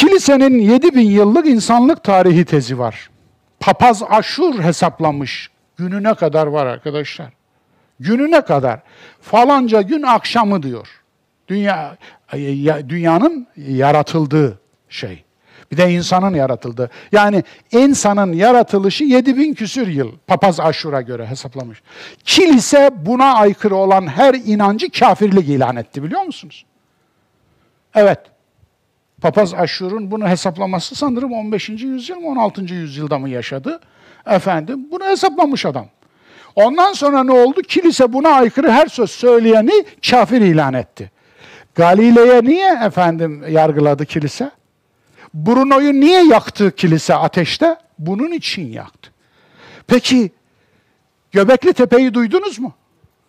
Kilisenin 7000 yıllık insanlık tarihi tezi var. Papaz Aşur hesaplamış. Gününe kadar var arkadaşlar. Gününe kadar. Falanca gün akşamı diyor. Dünya dünyanın yaratıldığı şey. Bir de insanın yaratıldığı. Yani insanın yaratılışı 7000 küsür yıl papaz aşura göre hesaplamış. Kilise buna aykırı olan her inancı kafirlik ilan etti biliyor musunuz? Evet. Papaz Aşur'un bunu hesaplaması sanırım 15. yüzyıl mı 16. yüzyılda mı yaşadı? Efendim bunu hesaplamış adam. Ondan sonra ne oldu? Kilise buna aykırı her söz söyleyeni kafir ilan etti. Galile'ye niye efendim yargıladı kilise? Bruno'yu niye yaktı kilise ateşte? Bunun için yaktı. Peki Göbekli Tepe'yi duydunuz mu?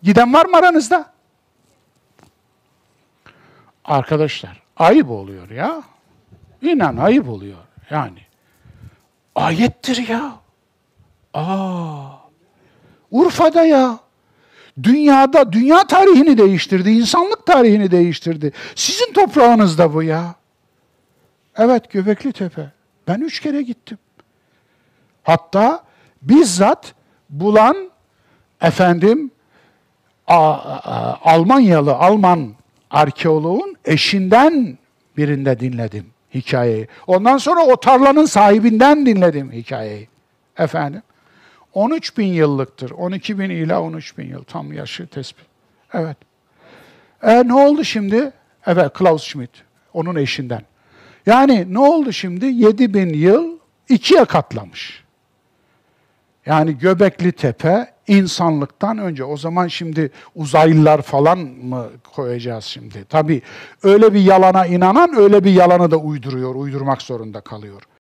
Giden var mı aranızda? Arkadaşlar Ayıp oluyor ya. İnan ayıp oluyor yani. Ayettir ya. Aa. Urfa'da ya. Dünyada, dünya tarihini değiştirdi, insanlık tarihini değiştirdi. Sizin toprağınızda bu ya. Evet Göbekli Tepe. Ben üç kere gittim. Hatta bizzat bulan efendim a, a, Almanyalı, Alman arkeoloğun eşinden birinde dinledim hikayeyi. Ondan sonra o tarlanın sahibinden dinledim hikayeyi. Efendim. 13 bin yıllıktır. 12 bin ila 13 bin yıl. Tam yaşı tespit. Evet. E, ne oldu şimdi? Evet, Klaus Schmidt. Onun eşinden. Yani ne oldu şimdi? 7 bin yıl ikiye katlamış. Yani Göbekli Tepe insanlıktan önce. O zaman şimdi uzaylılar falan mı koyacağız şimdi? Tabii öyle bir yalana inanan öyle bir yalanı da uyduruyor, uydurmak zorunda kalıyor.